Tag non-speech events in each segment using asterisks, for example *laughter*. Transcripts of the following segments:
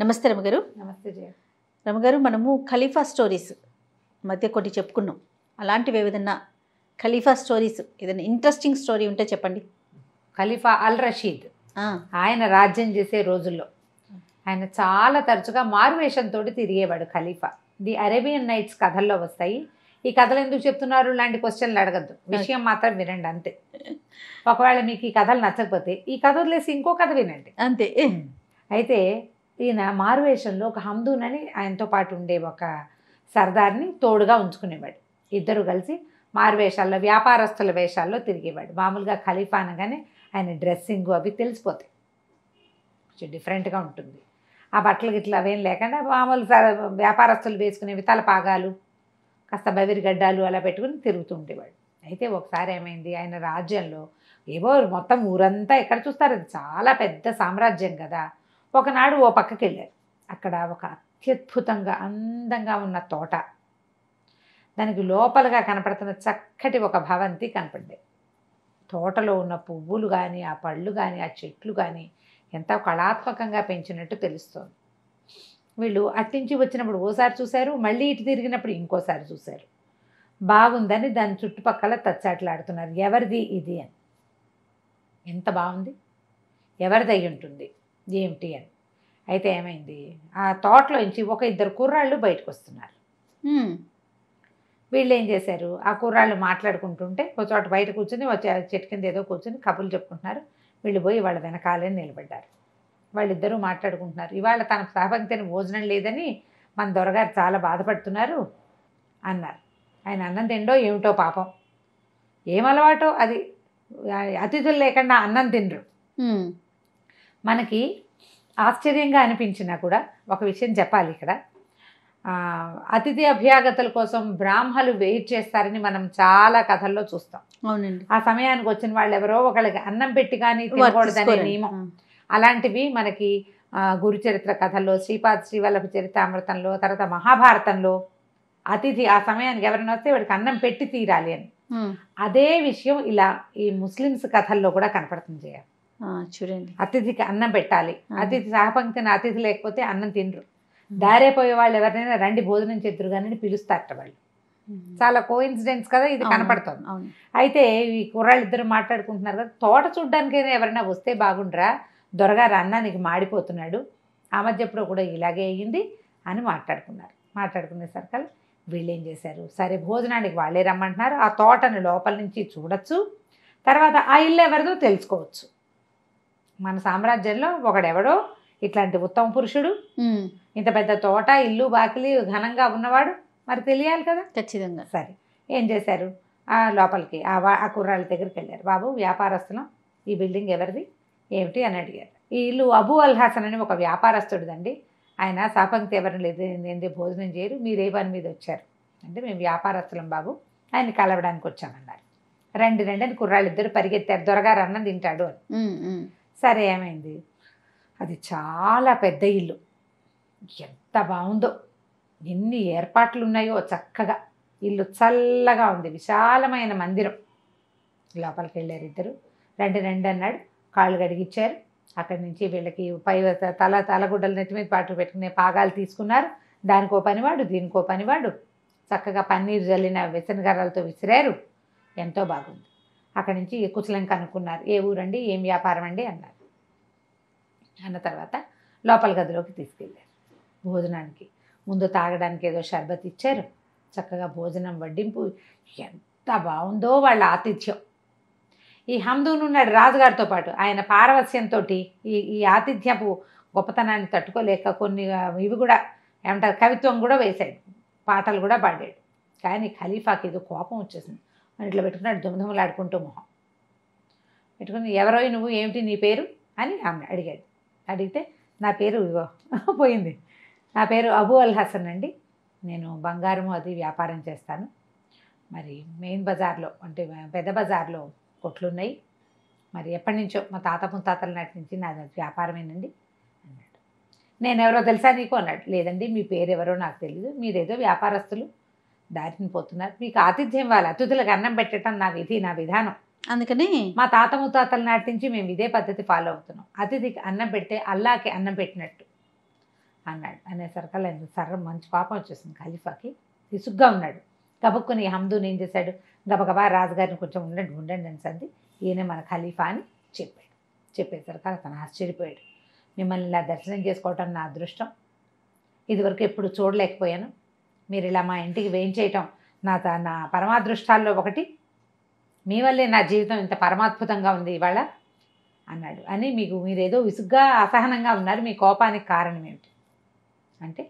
నమస్తే రమగారు నమస్తే జయ రమగారు మనము ఖలీఫా స్టోరీస్ మధ్య కొన్ని చెప్పుకున్నాం అలాంటివి ఏదన్నా ఖలీఫా స్టోరీస్ ఏదైనా ఇంట్రెస్టింగ్ స్టోరీ ఉంటే చెప్పండి ఖలీఫా అల్ రషీద్ ఆయన రాజ్యం చేసే రోజుల్లో ఆయన చాలా తరచుగా మారువేషంతో తిరిగేవాడు ఖలీఫా ది అరేబియన్ నైట్స్ కథల్లో వస్తాయి ఈ కథలు ఎందుకు చెప్తున్నారు లాంటి క్వశ్చన్లు అడగద్దు విషయం మాత్రం వినండి అంతే ఒకవేళ మీకు ఈ కథలు నచ్చకపోతే ఈ కథ వదిలేసి ఇంకో కథ వినండి అంతే అయితే ఈయన మారువేషంలో ఒక హమ్దూన్ అని ఆయనతో పాటు ఉండే ఒక సర్దార్ని తోడుగా ఉంచుకునేవాడు ఇద్దరు కలిసి మారువేషాల్లో వ్యాపారస్తుల వేషాల్లో తిరిగేవాడు మామూలుగా ఖలీఫా అనగానే ఆయన డ్రెస్సింగ్ అవి తెలిసిపోతాయి కొంచెం డిఫరెంట్గా ఉంటుంది ఆ బట్టలు గిట్ల అవేం లేకుండా మామూలు వ్యాపారస్తులు వేసుకునేవి తలపాగాలు కాస్త బవిరిగడ్డాలు అలా పెట్టుకుని తిరుగుతూ ఉండేవాడు అయితే ఒకసారి ఏమైంది ఆయన రాజ్యంలో ఏవో మొత్తం ఊరంతా ఎక్కడ చూస్తారు అది చాలా పెద్ద సామ్రాజ్యం కదా ఒకనాడు ఓ పక్కకి వెళ్ళారు అక్కడ ఒక అత్యద్భుతంగా అందంగా ఉన్న తోట దానికి లోపలగా కనపడుతున్న చక్కటి ఒక భవంతి కనపడ్డాయి తోటలో ఉన్న పువ్వులు కానీ ఆ పళ్ళు కానీ ఆ చెట్లు కానీ ఎంత కళాత్మకంగా పెంచినట్టు తెలుస్తోంది వీళ్ళు అట్టించి వచ్చినప్పుడు ఓసారి చూశారు మళ్ళీ ఇటు తిరిగినప్పుడు ఇంకోసారి చూశారు బాగుందని దాని చుట్టుపక్కల తచ్చాట్లాడుతున్నారు ఎవరిది ఇది అని ఎంత బాగుంది ఎవరిది అయి ఉంటుంది ఏమిటి అని అయితే ఏమైంది ఆ తోటలోంచి ఒక ఇద్దరు కుర్రాళ్ళు బయటకు వస్తున్నారు వీళ్ళు ఏం చేశారు ఆ కుర్రాళ్ళు మాట్లాడుకుంటుంటే ఒక చోట బయట కూర్చొని చెట్టు కింద ఏదో కూర్చొని కబుర్లు చెప్పుకుంటున్నారు వీళ్ళు పోయి వాళ్ళ వెనకాలని నిలబడ్డారు వాళ్ళిద్దరూ మాట్లాడుకుంటున్నారు ఇవాళ తన తిన భోజనం లేదని మన దొరగారు చాలా బాధపడుతున్నారు అన్నారు ఆయన అన్నం తిండో ఏమిటో పాపం ఏం అలవాటో అది అతిథులు లేకుండా అన్నం తినరు మనకి ఆశ్చర్యంగా అనిపించినా కూడా ఒక విషయం చెప్పాలి ఇక్కడ అతిథి అభ్యాగతుల కోసం బ్రాహ్మలు వెయిట్ చేస్తారని మనం చాలా కథల్లో చూస్తాం అవునండి ఆ సమయానికి వచ్చిన వాళ్ళు ఎవరో ఒకళ్ళకి అన్నం పెట్టి కానీ తినకూడదనే నియమం అలాంటివి మనకి గురుచరిత్ర కథల్లో శ్రీపాద శ్రీవల్లభ అమృతంలో తర్వాత మహాభారతంలో అతిథి ఆ సమయానికి ఎవరైనా వస్తే వాడికి అన్నం పెట్టి తీరాలి అని అదే విషయం ఇలా ఈ ముస్లిమ్స్ కథల్లో కూడా కనపడుతుంది చేయాలి చూడండి అతిథికి అన్నం పెట్టాలి అతిథి సహపంక్తి అతిథి లేకపోతే అన్నం తినరు దారిపోయే వాళ్ళు ఎవరినైనా రండి భోజనం చేద్దరు కానీ పిలుస్తారట వాళ్ళు చాలా కోఇన్సిడెన్స్ కదా ఇది కనపడుతుంది అయితే ఈ కుర్రాళ్ళు ఇద్దరు మాట్లాడుకుంటున్నారు కదా తోట చూడ్డానికైనా ఎవరైనా వస్తే బాగుండ్రా దొరగారు అన్నానికి మాడిపోతున్నాడు ఆ మధ్య ఎప్పుడో కూడా ఇలాగే అయ్యింది అని మాట్లాడుకున్నారు మాట్లాడుకునేసరికి వీళ్ళు ఏం చేశారు సరే భోజనానికి వాళ్ళే రమ్మంటున్నారు ఆ తోటను లోపల నుంచి చూడొచ్చు తర్వాత ఆ ఇల్లు ఎవరిదో తెలుసుకోవచ్చు మన సామ్రాజ్యంలో ఒకడెవడో ఇట్లాంటి ఉత్తమ పురుషుడు ఇంత పెద్ద తోట ఇల్లు బాకిలి ఘనంగా ఉన్నవాడు మరి తెలియాలి కదా ఖచ్చితంగా సరే ఏం చేశారు ఆ లోపలికి ఆ ఆ కుర్రాళ్ళ దగ్గరికి వెళ్ళారు బాబు వ్యాపారస్తులం ఈ బిల్డింగ్ ఎవరిది ఏమిటి అని అడిగారు ఈ ఇల్లు అబూ అల్ హాసన్ అని ఒక వ్యాపారస్తుడిదండి ఆయన సాపంక్తి ఎవరిని లేదు భోజనం చేయరు మీరు ఏ పని మీద వచ్చారు అంటే మేము వ్యాపారస్తులం బాబు ఆయన కలవడానికి వచ్చామన్నారు రండి రండి అని కుర్రాళ్ళిద్దరు పరిగెత్తారు దొరగారు అన్నం తింటాడు అని సరే ఏమైంది అది చాలా పెద్ద ఇల్లు ఎంత బాగుందో ఎన్ని ఏర్పాట్లు ఉన్నాయో చక్కగా ఇల్లు చల్లగా ఉంది విశాలమైన మందిరం లోపలికి వెళ్ళారు ఇద్దరు రెండు రెండు అన్నాడు కాళ్ళు కడిగిచ్చారు అక్కడి నుంచి వీళ్ళకి పై తల తలగుడ్డల నెత్తి మీద పాటలు పెట్టుకునే పాగాలు తీసుకున్నారు దానికో పనివాడు దీనికో పనివాడు చక్కగా పన్నీరు జల్లిన విసనగర్రలతో విసిరారు ఎంతో బాగుంది అక్కడి నుంచి కుశలం కనుక్కున్నారు ఏ ఊరండి ఏం వ్యాపారం అండి అన్నారు అన్న తర్వాత లోపల గదిలోకి తీసుకెళ్ళారు భోజనానికి ముందు తాగడానికి ఏదో షర్బత్ ఇచ్చారు చక్కగా భోజనం వడ్డింపు ఎంత బాగుందో వాళ్ళ ఆతిథ్యం ఈ ఉన్నాడు రాజుగారితో పాటు ఆయన పారవస్యంతో ఈ ఈ ఆతిథ్యపు గొప్పతనాన్ని తట్టుకోలేక కొన్ని ఇవి కూడా ఏమంటారు కవిత్వం కూడా వేశాడు పాటలు కూడా పాడాడు కానీ ఖలీఫాకి ఏదో కోపం వచ్చేసింది అని ఇట్లా పెట్టుకున్నాడు దుమదుమలాడుకుంటూ మొహం పెట్టుకుని ఎవరో నువ్వు ఏమిటి నీ పేరు అని ఆమె అడిగాడు అడిగితే నా పేరు ఇగో *laughs* పోయింది నా పేరు అబు అల్ హసన్ అండి నేను బంగారం అది వ్యాపారం చేస్తాను మరి మెయిన్ బజార్లో అంటే పెద్ద బజార్లో కొట్లు ఉన్నాయి మరి ఎప్పటి నుంచో మా తాత ముత్తాతల నాటి నుంచి నా వ్యాపారమేనండి అన్నాడు నేను ఎవరో తెలుసా నీకు అన్నాడు లేదండి మీ పేరు ఎవరో నాకు తెలియదు మీరేదో వ్యాపారస్తులు దారిని పోతున్నారు మీకు ఆతిథ్యం ఇవ్వాలి అతిథులకు అన్నం పెట్టడం నా విధి నా విధానం అందుకని మా తాత ముత్తాతల నాటి నుంచి మేము ఇదే పద్ధతి ఫాలో అవుతున్నాం అతిథికి అన్నం పెడితే అల్లాకి అన్నం పెట్టినట్టు అన్నాడు అనేసరికల్లా సర్ర మంచి పాపం వచ్చేసింది ఖలీఫాకి విసుగ్గా ఉన్నాడు గబుక్కుని హందూని ఏం చేశాడు గబగబా రాజుగారిని కొంచెం ఉండండి ఉండండి అని సంది ఈయనే మన ఖలీఫా అని చెప్పాడు చెప్పేసరికి అతను ఆశ్చర్యపోయాడు మిమ్మల్ని ఇలా దర్శనం చేసుకోవటం నా అదృష్టం ఇదివరకు ఎప్పుడు చూడలేకపోయాను మీరు ఇలా మా ఇంటికి వేయించేయటం నా త నా పరమాదృష్టాల్లో ఒకటి మీ వల్లే నా జీవితం ఇంత పరమాద్భుతంగా ఉంది ఇవాళ అన్నాడు అని మీకు మీరేదో విసుగ్గా అసహనంగా ఉన్నారు మీ కోపానికి కారణం ఏమిటి అంటే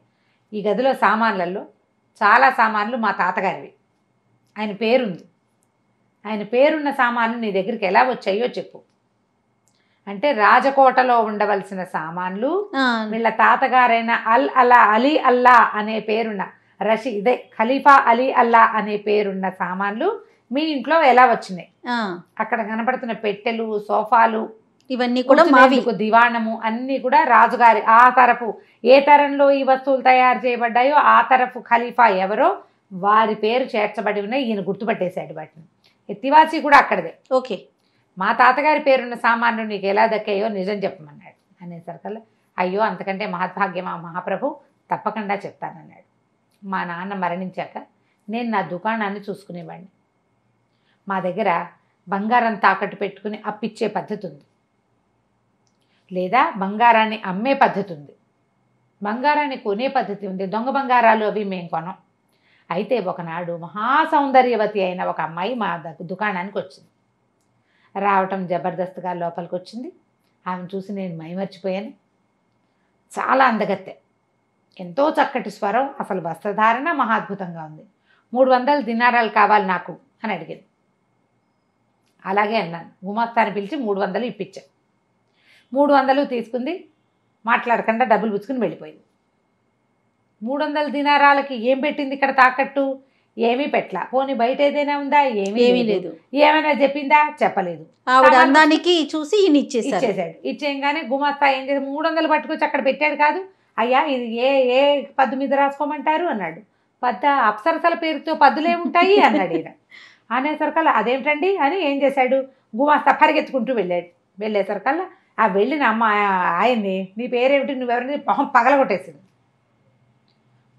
ఈ గదిలో సామాన్లలో చాలా సామాన్లు మా తాతగారివి ఆయన పేరుంది ఆయన పేరున్న సామాన్లు నీ దగ్గరికి ఎలా వచ్చాయో చెప్పు అంటే రాజకోటలో ఉండవలసిన సామాన్లు వీళ్ళ తాతగారైన అల్ అలా అలీ అల్లా అనే పేరున్న రషి ఇదే ఖలీఫా అలీ అల్లా అనే పేరున్న సామాన్లు మీ ఇంట్లో ఎలా వచ్చినాయి అక్కడ కనపడుతున్న పెట్టెలు సోఫాలు ఇవన్నీ కూడా మావి దివాణము అన్ని కూడా రాజుగారి ఆ తరపు ఏ తరంలో ఈ వస్తువులు తయారు చేయబడ్డాయో ఆ తరపు ఖలీఫా ఎవరో వారి పేరు చేర్చబడి ఉన్నాయి ఈయన గుర్తుపట్టేశాడు వాటిని ఎత్తివాసి కూడా అక్కడదే ఓకే మా తాతగారి పేరున్న సామాన్లు నీకు ఎలా దక్కాయో నిజం చెప్పమన్నాడు అనేసరికల్లా అయ్యో అంతకంటే మహద్భాగ్యమా మహాప్రభు తప్పకుండా చెప్తానన్నాడు మా నాన్న మరణించాక నేను నా దుకాణాన్ని చూసుకునేవాడిని మా దగ్గర బంగారం తాకట్టు పెట్టుకుని అప్పిచ్చే పద్ధతి ఉంది లేదా బంగారాన్ని అమ్మే పద్ధతి ఉంది బంగారాన్ని కొనే పద్ధతి ఉంది దొంగ బంగారాలు అవి మేము కొనం అయితే ఒకనాడు మహాసౌందర్యవతి అయిన ఒక అమ్మాయి మా దుకాణానికి వచ్చింది రావటం జబర్దస్త్గా లోపలికి వచ్చింది ఆమెను చూసి నేను మైమర్చిపోయాను చాలా అందగత్తె ఎంతో చక్కటి స్వరం అసలు వస్త్రధారణ మహాద్భుతంగా ఉంది మూడు వందల దినారాలు కావాలి నాకు అని అడిగింది అలాగే అన్నాను గుమాస్తాన్ని పిలిచి మూడు వందలు ఇప్పించా మూడు వందలు తీసుకుంది మాట్లాడకుండా డబ్బులు పుచ్చుకుని వెళ్ళిపోయింది మూడు వందల దినారాలకి ఏం పెట్టింది ఇక్కడ తాకట్టు ఏమీ పెట్టలా పోనీ బయట ఏదైనా ఉందా ఏమీ లేదు ఏమైనా చెప్పిందా చెప్పలేదు అందానికి చూసి ఇచ్చేసాడు ఇచ్చేయంగానే గుమాస్తా ఏం చేసి మూడు వందలు పట్టుకొచ్చి అక్కడ పెట్టాడు కాదు అయ్యా ఇది ఏ ఏ పద్దు మీద రాసుకోమంటారు అన్నాడు పద్ద అప్సరసల పేరుతో ఉంటాయి అన్నాడు ఈయన అనేసరికల్లా అదేమిటండి అని ఏం చేశాడు గుమాస్తా పరిగెత్తుకుంటూ వెళ్ళాడు వెళ్ళేసరికల్లా ఆ వెళ్ళిన అమ్మ ఆయన్ని నీ పేరేమిటి నువ్వెవరిని మొహం పగలగొట్టేసింది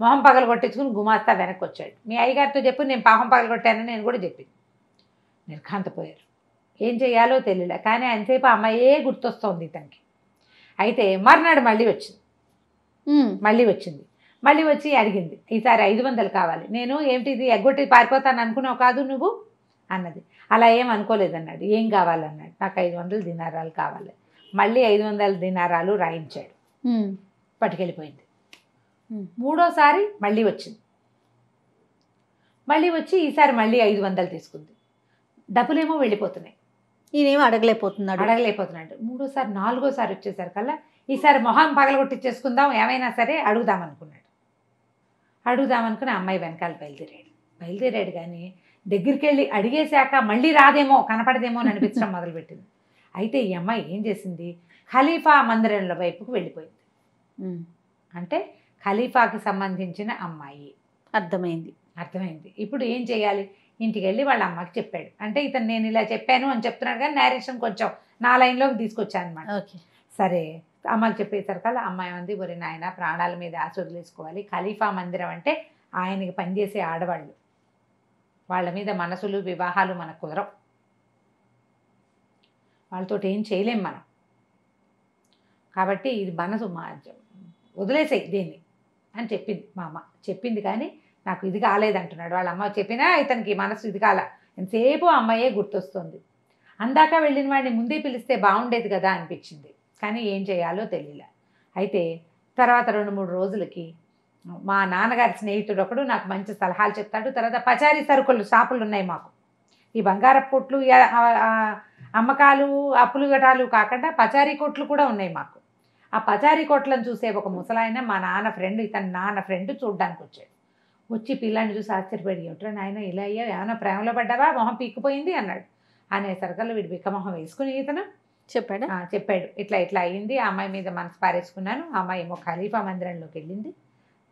మొహం కొట్టేసుకుని గుమాస్తా వెనక్కి వచ్చాడు మీ అయ్యగారితో చెప్పి నేను పాపం పగలగొట్టానని నేను కూడా చెప్పింది నిర్ఘాంతపోయారు ఏం చేయాలో తెలియలే కానీ అంతసేపు అమ్మాయే గుర్తొస్తోంది తనకి అయితే మర్నాడు మళ్ళీ వచ్చింది మళ్ళీ వచ్చింది మళ్ళీ వచ్చి అడిగింది ఈసారి ఐదు వందలు కావాలి నేను ఏమిటిది ఎగ్గొట్టి పారిపోతాను అనుకున్నావు కాదు నువ్వు అన్నది అలా ఏం అనుకోలేదన్నాడు ఏం కావాలన్నాడు నాకు ఐదు వందల దినారాలు కావాలి మళ్ళీ ఐదు వందల దినారాలు రాయించాడు పట్టుకెళ్ళిపోయింది మూడోసారి మళ్ళీ వచ్చింది మళ్ళీ వచ్చి ఈసారి మళ్ళీ ఐదు వందలు తీసుకుంది డబ్బులేమో వెళ్ళిపోతున్నాయి ఈయనేమో అడగలేకపోతున్నాడు అడగలేకపోతున్నాడు మూడోసారి నాలుగోసారి వచ్చేసరికల్లా ఈసారి మొహం పగలగొట్టించేసుకుందాం ఏమైనా సరే అడుగుదాం అనుకున్నాడు అడుగుదాం అనుకుని అమ్మాయి వెనకాల బయలుదేరాడు బయలుదేరాడు కానీ దగ్గరికి వెళ్ళి అడిగేశాక మళ్ళీ రాదేమో కనపడదేమో అని అనిపించడం మొదలుపెట్టింది అయితే ఈ అమ్మాయి ఏం చేసింది ఖలీఫా మందిరంలో వైపుకు వెళ్ళిపోయింది అంటే ఖలీఫాకి సంబంధించిన అమ్మాయి అర్థమైంది అర్థమైంది ఇప్పుడు ఏం చేయాలి ఇంటికి వెళ్ళి వాళ్ళ అమ్మకి చెప్పాడు అంటే ఇతను నేను ఇలా చెప్పాను అని చెప్తున్నాడు కానీ నేరేషన్ కొంచెం నా లైన్లోకి తీసుకొచ్చాను అనమాట సరే అమ్మాయిలు కదా అమ్మాయి ఉంది ఒరి నాయన ప్రాణాల మీద ఆశ వదిలేసుకోవాలి ఖలీఫా మందిరం అంటే ఆయనకి పనిచేసే ఆడవాళ్ళు వాళ్ళ మీద మనసులు వివాహాలు మనకు కుదరం వాళ్ళతో ఏం చేయలేం మనం కాబట్టి ఇది మనసు మా వదిలేసాయి దీన్ని అని చెప్పింది మా అమ్మ చెప్పింది కానీ నాకు ఇది కాలేదంటున్నాడు వాళ్ళ అమ్మ చెప్పినా ఇతనికి మనసు ఇది కాల ఎంతసేపు అమ్మాయే గుర్తొస్తుంది అందాక వెళ్ళిన వాడిని ముందే పిలిస్తే బాగుండేది కదా అనిపించింది కానీ ఏం చేయాలో తెలియలే అయితే తర్వాత రెండు మూడు రోజులకి మా నాన్నగారి స్నేహితుడు ఒకడు నాకు మంచి సలహాలు చెప్తాడు తర్వాత పచారీ సరుకులు షాపులు ఉన్నాయి మాకు ఈ బంగారపు కొట్లు అమ్మకాలు అప్పులు గటాలు కాకుండా పచారీ కొట్లు కూడా ఉన్నాయి మాకు ఆ పచారీ కొట్లను చూసే ఒక ముసలాయన మా నాన్న ఫ్రెండ్ ఇతని నాన్న ఫ్రెండ్ చూడ్డానికి వచ్చాడు వచ్చి పిల్లాన్ని చూసి ఆశ్చర్యపడి ఎవట్రా నాయన ఇలా అయ్యా ఏమైనా ప్రేమలో పడ్డావా మొహం పీక్కుపోయింది అన్నాడు అనే సరికల్లో వీడి బిక్కమొహం వేసుకుని ఇతను చెప్పాడు చెప్పాడు ఇట్లా ఇట్లా అయ్యింది ఆ అమ్మాయి మీద మనసు పారేసుకున్నాను ఆ అమ్మాయి ఏమో ఖలీఫా మందిరంలోకి వెళ్ళింది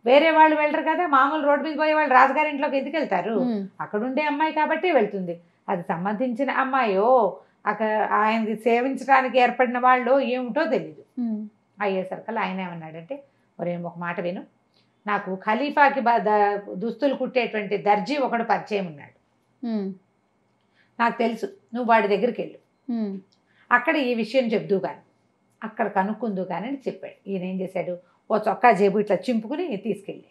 వేరే వాళ్ళు వెళ్ళరు కదా మామూలు రోడ్డు మీద పోయే వాళ్ళు రాజుగారి ఇంట్లోకి ఎందుకు వెళ్తారు అక్కడ ఉండే అమ్మాయి కాబట్టి వెళ్తుంది అది సంబంధించిన అమ్మాయో అక్కడ ఆయనకి సేవించడానికి ఏర్పడిన వాళ్ళు ఏమిటో తెలియదు అయ్యే సరికల్ ఆయన ఏమన్నాడంటే ఒరే ఒక మాట విను నాకు ఖలీఫాకి దుస్తులు కుట్టేటువంటి దర్జీ ఒకడు పరిచయం ఉన్నాడు నాకు తెలుసు నువ్వు వాడి దగ్గరికి వెళ్ళు అక్కడ ఈ విషయం చెప్దు కానీ అక్కడ కనుక్కుందు కానీ అని చెప్పాడు ఈయన ఏం చేశాడు ఓ చొక్కా జేబు ఇట్లా చింపుకుని తీసుకెళ్ళాడు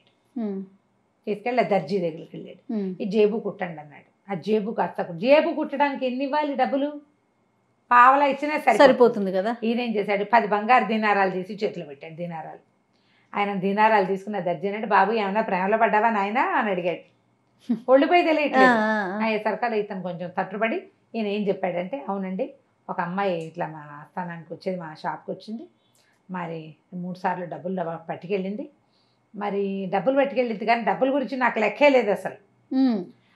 తీసుకెళ్ళి దర్జీ దగ్గరికి వెళ్ళాడు ఈ జేబు కుట్టండి అన్నాడు ఆ జేబు కాస్త జేబు కుట్టడానికి ఎన్ని ఇవ్వాలి డబ్బులు పావలా ఇచ్చినా సరే సరిపోతుంది కదా ఈయన ఏం చేశాడు పది బంగారు దినారాలు తీసి చేతిలో పెట్టాడు దినారాలు ఆయన దినారాలు తీసుకున్న దర్జీ అన్నాడు బాబు ఏమైనా ప్రేమలో పడ్డావా నాయన అని అడిగాడు ఒళ్ళుపోయి తెలియట్లేదు అయ్యే సరికాల ఇతను కొంచెం తట్టుబడి ఈయన ఏం చెప్పాడంటే అవునండి ఒక అమ్మాయి ఇట్లా మా స్థానానికి వచ్చేది మా షాప్కి వచ్చింది మరి మూడు సార్లు డబ్బులు పట్టుకెళ్ళింది మరి డబ్బులు పట్టుకెళ్ళింది కానీ డబ్బుల గురించి నాకు లెక్కే లేదు అసలు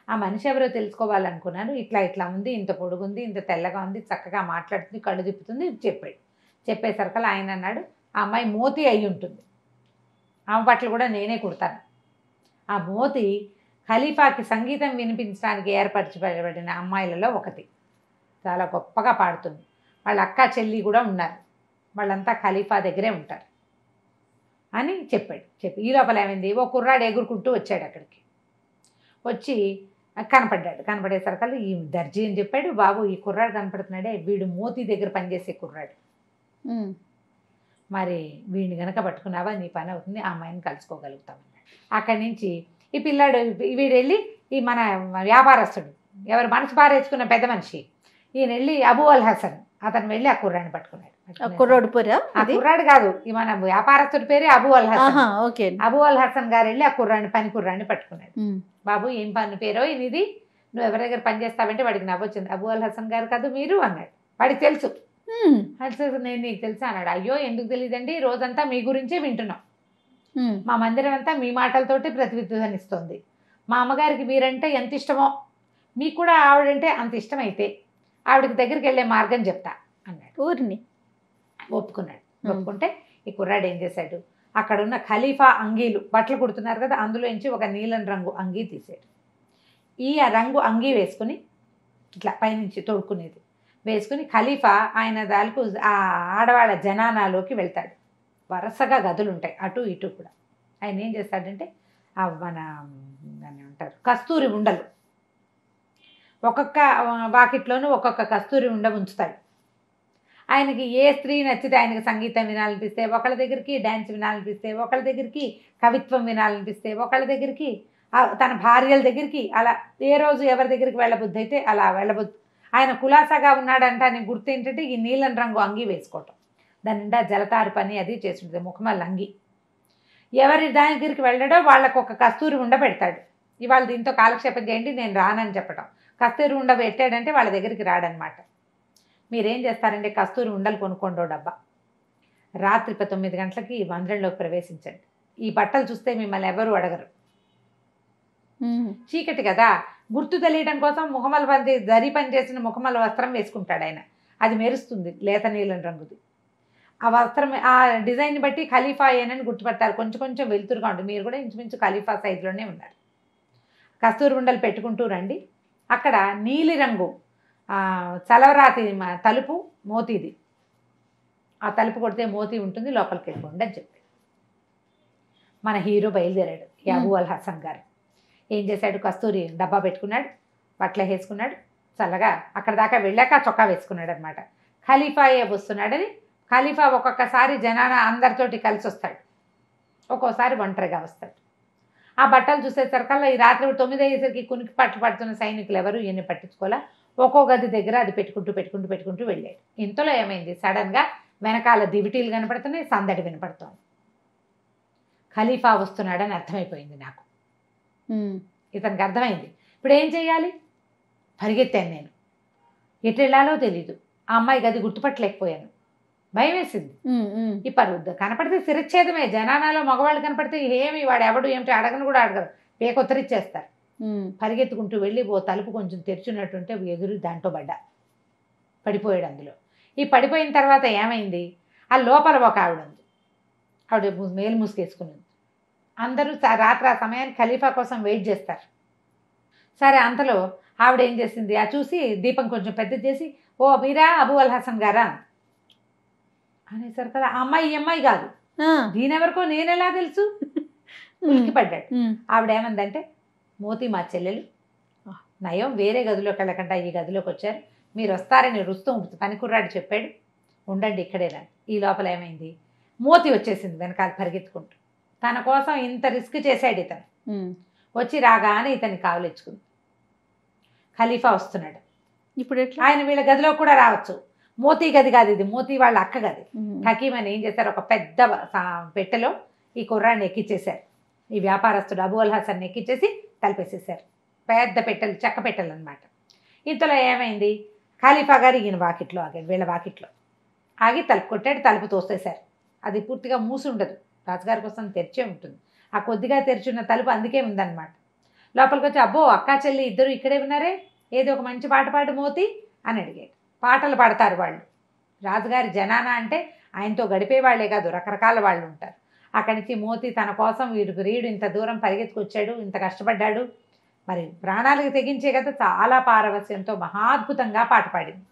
ఆ మనిషి ఎవరో తెలుసుకోవాలనుకున్నాను ఇట్లా ఇట్లా ఉంది ఇంత పొడుగుంది ఇంత తెల్లగా ఉంది చక్కగా మాట్లాడుతుంది కళ్ళు తిప్పుతుంది చెప్పాడు చెప్పేసరికి ఆయన అన్నాడు ఆ అమ్మాయి మోతి అయి ఉంటుంది ఆమె బట్టలు కూడా నేనే కుడతాను ఆ మోతి ఖలీఫాకి సంగీతం వినిపించడానికి ఏర్పరచబడిన అమ్మాయిలలో ఒకటి చాలా గొప్పగా పాడుతుంది వాళ్ళ అక్క చెల్లి కూడా ఉన్నారు వాళ్ళంతా ఖలీఫా దగ్గరే ఉంటారు అని చెప్పాడు చెప్పి ఈ లోపల ఏమైంది ఓ కుర్రాడు ఎగురుకుంటూ వచ్చాడు అక్కడికి వచ్చి కనపడ్డాడు కనపడేసరికల్లా ఈ దర్జీ అని చెప్పాడు బాబు ఈ కుర్రాడు కనపడుతున్నాడే వీడు మోతి దగ్గర పనిచేసే కుర్రాడు మరి వీడిని కనుక పట్టుకున్నావా నీ పని అవుతుంది ఆ అమ్మాయిని కలుసుకోగలుగుతామన్నాడు అక్కడి నుంచి ఈ పిల్లాడు వీడు వెళ్ళి ఈ మన వ్యాపారస్తుడు ఎవరు మనసు పారేసుకున్న పెద్ద మనిషి ఈయన వెళ్ళి అబు అల్ హసన్ అతను వెళ్ళి ఆ కుర్రాన్ని పట్టుకున్నాడు కుర్రాడు కుర్రాడు కాదు మన వ్యాపారస్తుడి పేరే Abu Al Hasan okay Abu Al Hasan గారు వెళ్ళి ఆ కుర్రాన్ని పని కుర్రాన్ని పట్టుకున్నాడు బాబు ఏం పని పేరో ఇది నువ్వు ఎవరి దగ్గర పని చేస్తావంటే వాడికి నవ్వొచ్చింది అబు అల్ హసన్ గారు కాదు మీరు అన్నాడు వాడికి తెలుసు అసలు నేను నీకు తెలుసు అన్నాడు అయ్యో ఎందుకు తెలియదండి రోజంతా మీ గురించే వింటున్నాం మా మందిరం అంతా మీ మాటలతోటి ప్రతిధ్వనిస్తుంది మా అమ్మగారికి మీరంటే ఎంత ఇష్టమో మీకు కూడా ఆవిడంటే అంత ఇష్టమైతే ఆవిడకి దగ్గరికి వెళ్ళే మార్గం చెప్తా అన్నాడు ఊరిని ఒప్పుకున్నాడు ఒప్పుకుంటే ఈ కుర్రాడు ఏం చేశాడు అక్కడ ఉన్న ఖలీఫా అంగీలు బట్టలు కుడుతున్నారు కదా అందులో నుంచి ఒక నీలం రంగు అంగీ తీసాడు ఈ ఆ రంగు అంగీ వేసుకుని ఇట్లా పైనుంచి తొడుక్కునేది వేసుకుని ఖలీఫా ఆయన దాలకు ఆ ఆడవాళ్ళ జనానాలోకి వెళ్తాడు వరుసగా గదులు ఉంటాయి అటు ఇటు కూడా ఆయన ఏం చేస్తాడంటే మన అని ఉంటారు కస్తూరి ఉండలు ఒక్కొక్క వాకిట్లోనూ ఒక్కొక్క కస్తూరి ఉండ ఉంచుతాడు ఆయనకి ఏ స్త్రీ నచ్చితే ఆయనకి సంగీతం వినాలనిపిస్తే ఒకళ్ళ దగ్గరికి డ్యాన్స్ వినాలనిపిస్తే ఒకళ్ళ దగ్గరికి కవిత్వం వినాలనిపిస్తే ఒకళ్ళ దగ్గరికి తన భార్యల దగ్గరికి అలా ఏ రోజు ఎవరి దగ్గరికి వెళ్ళబుద్ధి అయితే అలా వెళ్ళబుద్ధి ఆయన కులాసాగా ఉన్నాడంట ఆయన గుర్తు ఏంటంటే ఈ నీలం రంగు అంగి వేసుకోవటం దాని నిండా జలతారు పని అది చేస్తుంటుంది ముఖమల్ అంగి ఎవరి దాని దగ్గరికి వెళ్ళడో వాళ్ళకు ఒక కస్తూరి ఉండబెడతాడు ఇవాళ దీంతో కాలక్షేపం చేయండి నేను రానని చెప్పటం కస్తూరి ఉండ పెట్టాడంటే వాళ్ళ దగ్గరికి రాడనమాట మీరేం చేస్తారంటే కస్తూరి ఉండలు కొనుక్కోండో డబ్బా రాత్రి తొమ్మిది గంటలకి ఈ మందిరంలోకి ప్రవేశించండి ఈ బట్టలు చూస్తే మిమ్మల్ని ఎవరు అడగరు చీకటి కదా గుర్తు తెలియడం కోసం ముఖమల పంది దరి పనిచేసిన ముఖమల వస్త్రం వేసుకుంటాడు ఆయన అది మెరుస్తుంది లేత నీలం రంగుది ఆ వస్త్రం ఆ డిజైన్ బట్టి ఖలీఫా అయ్యానని గుర్తుపడతారు కొంచెం కొంచెం వెలుతురుగా ఉంటుంది మీరు కూడా ఇంచుమించు ఖలీఫా సైజులోనే ఉన్నారు కస్తూరి ఉండలు పెట్టుకుంటూ రండి అక్కడ నీలిరంగు చలవరాతి తలుపు మోతీది ఆ తలుపు కొడితే మోతీ ఉంటుంది లోపలికి వెళ్ళిపోండి అని చెప్పి మన హీరో బయలుదేరాడు యాబూ అల్ హసన్ గారు ఏం చేశాడు కస్తూరి డబ్బా పెట్టుకున్నాడు బట్టలు వేసుకున్నాడు చల్లగా అక్కడ దాకా వెళ్ళాక చొక్కా వేసుకున్నాడు అనమాట ఖలీఫా వస్తున్నాడని ఖలీఫా ఒక్కొక్కసారి జనాన అందరితోటి కలిసి వస్తాడు ఒక్కోసారి ఒంటరిగా వస్తాడు ఆ బట్టలు చూసేసరికల్లా ఈ రాత్రి తొమ్మిది అయ్యేసరికి కునికి పట్టు పడుతున్న సైనికులు ఎవరు ఈయన్ని పట్టించుకోలే ఒక్కో గది దగ్గర అది పెట్టుకుంటూ పెట్టుకుంటూ పెట్టుకుంటూ వెళ్ళాడు ఇంతలో ఏమైంది సడన్గా వెనకాల దివిటీలు కనపడుతున్నాయి సందడి వినపడుతుంది ఖలీఫా వస్తున్నాడని అర్థమైపోయింది నాకు ఇతనికి అర్థమైంది ఇప్పుడు ఏం చేయాలి పరిగెత్తాను నేను ఎటు వెళ్ళాలో తెలీదు ఆ అమ్మాయి గది గుర్తుపట్టలేకపోయాను భయం వేసింది ఈ పరుద్దు కనపడితే శిరచ్ఛేదమే జనానాలో మగవాళ్ళు కనపడితే ఏమి వాడు ఎవడు ఏమిటి అడగను కూడా అడగరు పేకొత్తరిచ్చేస్తారు పరిగెత్తుకుంటూ వెళ్ళి ఓ తలుపు కొంచెం తెరిచినట్టుంటే ఎదురు దాంట్లో పడ్డా పడిపోయాడు అందులో ఈ పడిపోయిన తర్వాత ఏమైంది ఆ లోపల ఒక ఆవిడ ఉంది ఆవిడ మేలు మూసుకేసుకుని అందరూ రాత్రి ఆ సమయానికి ఖలీఫా కోసం వెయిట్ చేస్తారు సరే అంతలో ఆవిడ ఏం చేసింది ఆ చూసి దీపం కొంచెం పెద్ద చేసి ఓ మీరా అబు అల్ హసన్ గారా అనేసరి కదా అమ్మాయి ఈ అమ్మాయి కాదు దీని ఎవరికో నేను ఎలా తెలుసు *laughs* ఉలికి పడ్డాడు ఆవిడ ఏమందంటే మోతి మా చెల్లెలు నయం వేరే గదిలోకి వెళ్ళకుండా ఈ గదిలోకి వచ్చారు మీరు వస్తారని రుస్తూ పనికుర్రాడు చెప్పాడు ఉండండి ఇక్కడేనా ఈ లోపల ఏమైంది మోతి వచ్చేసింది వెనకాల పరిగెత్తుకుంటూ తన కోసం ఇంత రిస్క్ చేశాడు ఇతను వచ్చి రాగానే ఇతన్ని కావలిచ్చుకుంది ఖలీఫా వస్తున్నాడు ఇప్పుడు ఆయన వీళ్ళ గదిలో కూడా రావచ్చు మోతీ గది కాదు ఇది మోతీ వాళ్ళ అక్క గది హకీమ్ అని ఏం చేశారు ఒక పెద్ద పెట్టెలో ఈ కుర్రాన్ని ఎక్కిచ్చేశారు ఈ వ్యాపారస్తుడు అబు అల్ హసన్ ఎక్కిచ్చేసి తలపేసేసారు పెద్ద పెట్టెలు చెక్క పెట్టెలు అనమాట ఇంతలో ఏమైంది ఖాళీఫా గారు ఈయన వాకిట్లో ఆగాడు వీళ్ళ వాకిట్లో ఆగి తలుపు కొట్టాడు తలుపు తోసేశారు అది పూర్తిగా మూసి ఉండదు రాజుగారి కోసం తెరిచే ఉంటుంది ఆ కొద్దిగా ఉన్న తలుపు అందుకే ఉందన్నమాట లోపలికి వచ్చి అబ్బో అక్కా చెల్లి ఇద్దరు ఇక్కడే ఉన్నారే ఏదో ఒక మంచి పాట పాడు మోతి అని అడిగాడు పాటలు పాడతారు వాళ్ళు రాజుగారి జనాన అంటే ఆయనతో గడిపే వాళ్ళే కాదు రకరకాల వాళ్ళు ఉంటారు అక్కడి నుంచి మోతి తన కోసం వీడు రీడు ఇంత దూరం పరిగెత్తుకొచ్చాడు ఇంత కష్టపడ్డాడు మరి ప్రాణాలకు తెగించే కదా చాలా పారవస్యంతో మహాద్భుతంగా పాట పాడింది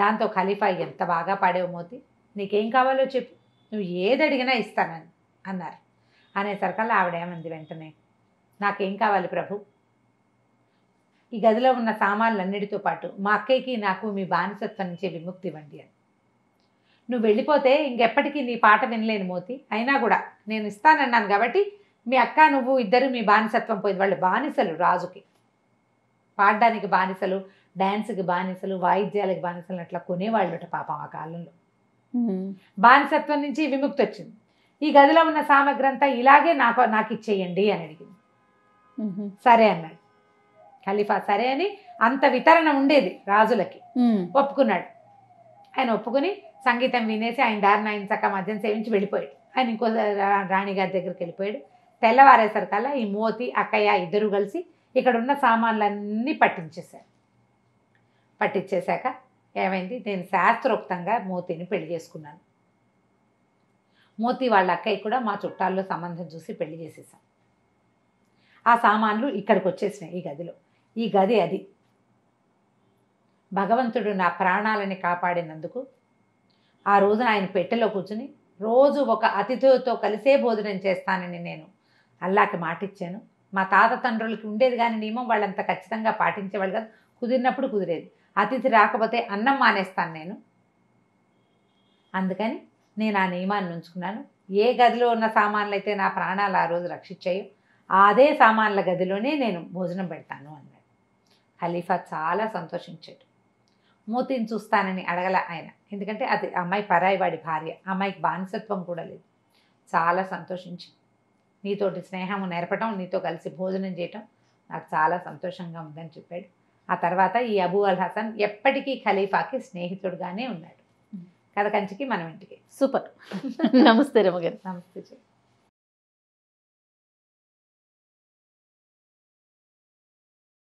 దాంతో ఖలీఫా ఎంత బాగా పాడేవు మోతి నీకేం కావాలో చెప్పు నువ్వు ఏది అడిగినా ఇస్తానని అన్నారు అనేసరికల్లా ఆవిడేమంది వెంటనే నాకేం కావాలి ప్రభు ఈ గదిలో ఉన్న సామాన్లన్నిటితో పాటు మా అక్కయ్యకి నాకు మీ బానిసత్వం నుంచి విముక్తి ఇవ్వండి అని నువ్వు వెళ్ళిపోతే ఇంకెప్పటికీ నీ పాట వినలేను మోతి అయినా కూడా నేను ఇస్తానన్నాను కాబట్టి మీ అక్క నువ్వు ఇద్దరు మీ బానిసత్వం పోయింది వాళ్ళు బానిసలు రాజుకి పాడడానికి బానిసలు డ్యాన్స్కి బానిసలు వాయిద్యాలకు బానిసలు అట్లా కొనేవాళ్ళుట పాపం ఆ కాలంలో బానిసత్వం నుంచి విముక్తి వచ్చింది ఈ గదిలో ఉన్న సామగ్రి అంతా ఇలాగే నాకు నాకు ఇచ్చేయండి అని అడిగింది సరే అన్నాడు ఖలీఫా సరే అని అంత వితరణ ఉండేది రాజులకి ఒప్పుకున్నాడు ఆయన ఒప్పుకుని సంగీతం వినేసి ఆయన దారిన ఆయన చక్క మధ్యం సేవించి వెళ్ళిపోయాడు ఆయన ఇంకో రాణిగారి దగ్గరికి వెళ్ళిపోయాడు తెల్లవారేసరికల్లా ఈ మోతి అక్కయ్య ఇద్దరు కలిసి ఇక్కడ ఉన్న సామాన్లన్నీ పట్టించేశారు పట్టించేశాక ఏమైంది నేను శాస్త్రోక్తంగా మోతిని పెళ్లి చేసుకున్నాను మోతి వాళ్ళ అక్కయ్య కూడా మా చుట్టాల్లో సంబంధం చూసి పెళ్లి చేసేసాం ఆ సామాన్లు ఇక్కడికి వచ్చేసినాయి ఈ గదిలో ఈ గది అది భగవంతుడు నా ప్రాణాలని కాపాడినందుకు ఆ రోజున ఆయన పెట్టెలో కూర్చుని రోజు ఒక అతిథులతో కలిసే భోజనం చేస్తానని నేను అల్లాకి మాటిచ్చాను మా తాత తండ్రులకి ఉండేది కానీ నియమం వాళ్ళంత ఖచ్చితంగా పాటించేవాళ్ళు కదా కుదిరినప్పుడు కుదిరేది అతిథి రాకపోతే అన్నం మానేస్తాను నేను అందుకని నేను ఆ నియమాన్ని ఉంచుకున్నాను ఏ గదిలో ఉన్న సామాన్లు అయితే నా ప్రాణాలు ఆ రోజు రక్షించాయో అదే సామాన్ల గదిలోనే నేను భోజనం పెడతాను అన్నాడు ఖలీఫా చాలా సంతోషించాడు మూతిని చూస్తానని అడగల ఆయన ఎందుకంటే అది అమ్మాయి పరాయి వాడి భార్య అమ్మాయికి బానిసత్వం కూడా లేదు చాలా సంతోషించి నీతోటి స్నేహం నేర్పడం నీతో కలిసి భోజనం చేయటం నాకు చాలా సంతోషంగా ఉందని చెప్పాడు ఆ తర్వాత ఈ అబూ అల్ హసన్ ఎప్పటికీ ఖలీఫాకి స్నేహితుడుగానే ఉన్నాడు కథ కంచికి మనం ఇంటికి సూపర్ నమస్తే రమగారు నమస్తే